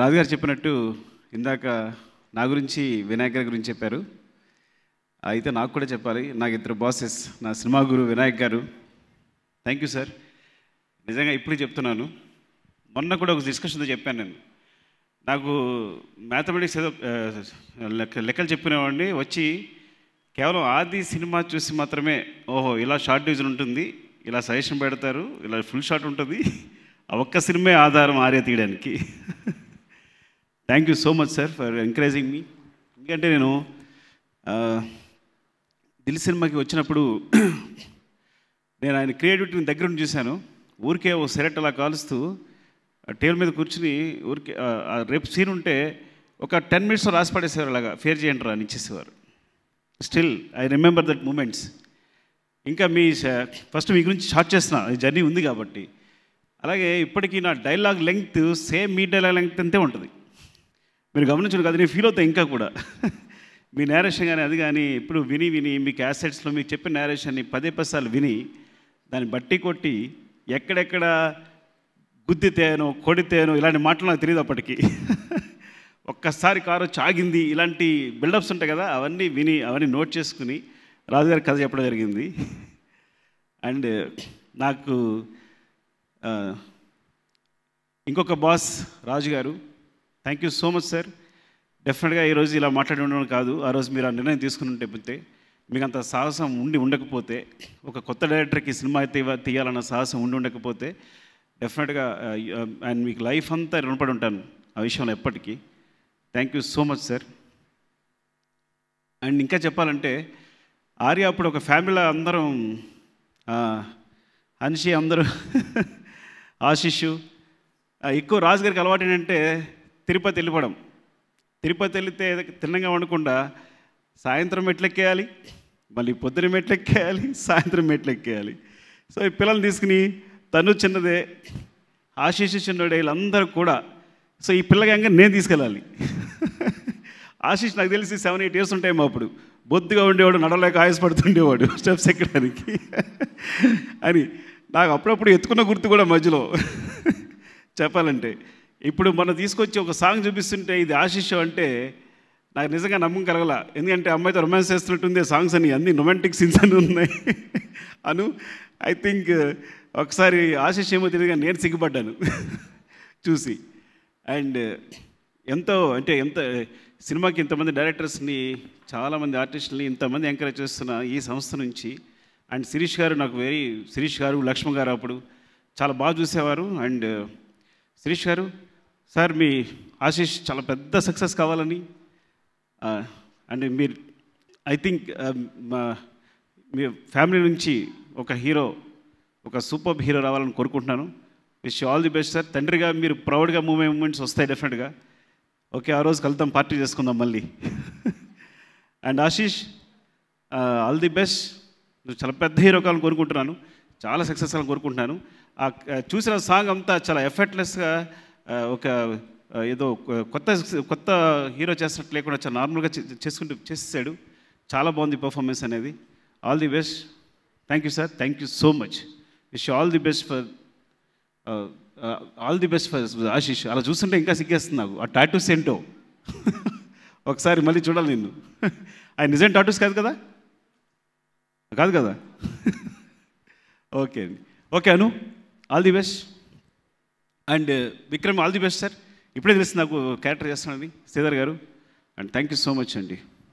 రాజుగారు చెప్పినట్టు ఇందాక నా గురించి వినాయక్ గారి గురించి చెప్పారు అయితే నాకు కూడా చెప్పాలి నాకు ఇద్దరు బాసెస్ నా సినిమా గురు వినాయక్ గారు థ్యాంక్ యూ సార్ నిజంగా ఇప్పుడు చెప్తున్నాను మొన్న కూడా ఒక డిస్కషన్తో చెప్పాను నేను నాకు మ్యాథమెటిక్స్ ఏదో లెక్కలు చెప్పినవాడిని వచ్చి కేవలం ఆది సినిమా చూసి మాత్రమే ఓహో ఇలా షార్ట్ డివిజన్ ఉంటుంది ఇలా సజెషన్ పెడతారు ఇలా ఫుల్ షార్ట్ ఉంటుంది ఆ ఒక్క సినిమే ఆధారం ఆర్య తీయడానికి thank you so much sir for encouraging మీ ఎందుకంటే నేను దిల్ సినిమాకి వచ్చినప్పుడు నేను ఆయన క్రియేటివిటీని దగ్గర నుండి చూశాను ఊరికే ఓ సెరెట్ అలా కాలుస్తూ టేబుల్ మీద కూర్చుని ఊరికే రేపు సీన్ ఉంటే ఒక టెన్ మినిట్స్లో రాసి పడేసేవారు అలాగా ఫేర్ చేయండి రా ఇచ్చేసేవారు still I remember that moments ఇంకా మీ ఫస్ట్ మీ గురించి షార్ట్ అది జర్నీ ఉంది కాబట్టి అలాగే ఇప్పటికీ నా డైలాగ్ లెంగ్త్ సేమ్ మీ డైలాగ్ లెంగ్త్ అంతే ఉంటుంది మీరు గమనించరు కదా నేను ఫీల్ అవుతా ఇంకా కూడా మీ నేరేషన్ కానీ అది కానీ ఇప్పుడు విని విని మీ క్యాసెట్స్లో మీకు చెప్పిన నేరేషన్ని పదే పదిసార్లు విని దాన్ని బట్టి కొట్టి ఎక్కడెక్కడ గుద్దితేనో కొడితేనో ఇలాంటి మాటలు నాకు తెలియదు అప్పటికి ఒక్కసారి కారు చాగింది ఇలాంటి బిల్డప్స్ ఉంటాయి కదా అవన్నీ విని అవన్నీ నోట్ చేసుకుని రాజుగారి కథ చెప్పడం జరిగింది అండ్ నాకు ఇంకొక బాస్ రాజుగారు thank you so much sir డెఫినెట్గా ఈరోజు ఇలా మాట్లాడి ఉండడం కాదు ఆ రోజు మీరు ఆ నిర్ణయం తీసుకుని ఉంటే మీకు అంత సాహసం ఉండి ఉండకపోతే ఒక కొత్త డైరెక్టర్కి సినిమా తీయాలన్న సాహసం ఉండి ఉండకపోతే డెఫినెట్గా అండ్ మీకు లైఫ్ అంతా రుణపడి ఉంటాను ఆ విషయంలో ఎప్పటికీ thank you so much sir and ఇంకా చెప్పాలంటే ఆర్య అప్పుడు ఒక ఫ్యామిలీలో అందరం అన్షి అందరూ ఆశిషు ఎక్కువ రాజుగారికి అలవాటు ఏంటంటే తిరుపతి వెళ్ళిపోవడం తిరుపతి వెళితే తిన్నగా వండకుండా సాయంత్రం మెట్లెక్కేయాలి మళ్ళీ పొద్దున మెట్లెక్కేయాలి సాయంత్రం మెట్లెక్కేయాలి సో ఈ పిల్లల్ని తీసుకుని తను చిన్నదే ఆశీష్ చిన్నోడే వీళ్ళందరూ కూడా సో ఈ పిల్లగా నేను తీసుకెళ్ళాలి ఆశీష్ నాకు తెలిసి సెవెన్ ఎయిట్ ఇయర్స్ మా అప్పుడు బొద్దుగా ఉండేవాడు నడవలేక ఆయాసపడుతుండేవాడు స్టెప్స్ ఎక్కడానికి అని నాకు అప్పుడప్పుడు ఎత్తుకున్న గుర్తు కూడా మధ్యలో చెప్పాలంటే ఇప్పుడు మనం తీసుకొచ్చి ఒక సాంగ్ చూపిస్తుంటే ఇది ఆశిష్యం అంటే నాకు నిజంగా నమ్మకం కలగల ఎందుకంటే అమ్మాయితో రొమాన్స్ చేస్తున్నట్టుంది సాంగ్స్ అని అన్ని రొమాంటిక్ సీన్స్ అని ఉన్నాయి అను ఐ థింక్ ఒకసారి ఆశీష్ ఏమో తెలియదు కానీ నేను సిగ్గుపడ్డాను చూసి అండ్ ఎంతో అంటే ఎంత సినిమాకి ఇంతమంది డైరెక్టర్స్ని చాలామంది ఆర్టిస్టులని ఇంతమంది ఎంకరేజ్ చేస్తున్న ఈ సంస్థ నుంచి అండ్ శిరీష్ గారు నాకు వెరీ శిరీష్ గారు లక్ష్మణ్ గారు అప్పుడు చాలా బాగా చూసేవారు అండ్ శిరీష్ గారు సార్ మీ ఆశీష్ చాలా పెద్ద సక్సెస్ కావాలని అండ్ మీరు ఐ థింక్ మీ ఫ్యామిలీ నుంచి ఒక హీరో ఒక సూపర్ హీరో రావాలని కోరుకుంటున్నాను wish all the best sir తండ్రిగా మీరు ప్రౌడ్గా మూవీ మూమెంట్స్ వస్తాయి డెఫినెట్గా ఓకే ఆ రోజు కలుద్దాం పార్టీ చేసుకుందాం మళ్ళీ and Ashish all the best నువ్వు చాలా పెద్ద హీరో కావాలని కోరుకుంటున్నాను చాలా సక్సెస్ కావాలని కోరుకుంటున్నాను చూసిన సాంగ్ అంతా చాలా ఎఫర్ట్లెస్గా ఒక ఏదో కొత్త కొత్త హీరో చేసినట్టు లేకుండా చాలా నార్మల్గా చేసుకుంటూ చేసేసాడు చాలా బాగుంది పర్ఫార్మెన్స్ అనేది all the best thank you sir thank you so much wish all the best for all the best for Ashish అలా చూస్తుంటే ఇంకా సిగ్గేస్తుంది నాకు ఆ టాటూస్ ఏంటో ఒకసారి మళ్ళీ చూడాలి నిన్ను ఆయన నిజం టాటూస్ కాదు కదా కాదు కదా ఓకే అండి okay Anu all the best and Vikram all the best sir ఇప్పుడే తెలుసు నాకు క్యారెక్టర్ చేస్తున్నది శ్రీధర్ గారు and thank you so much అండి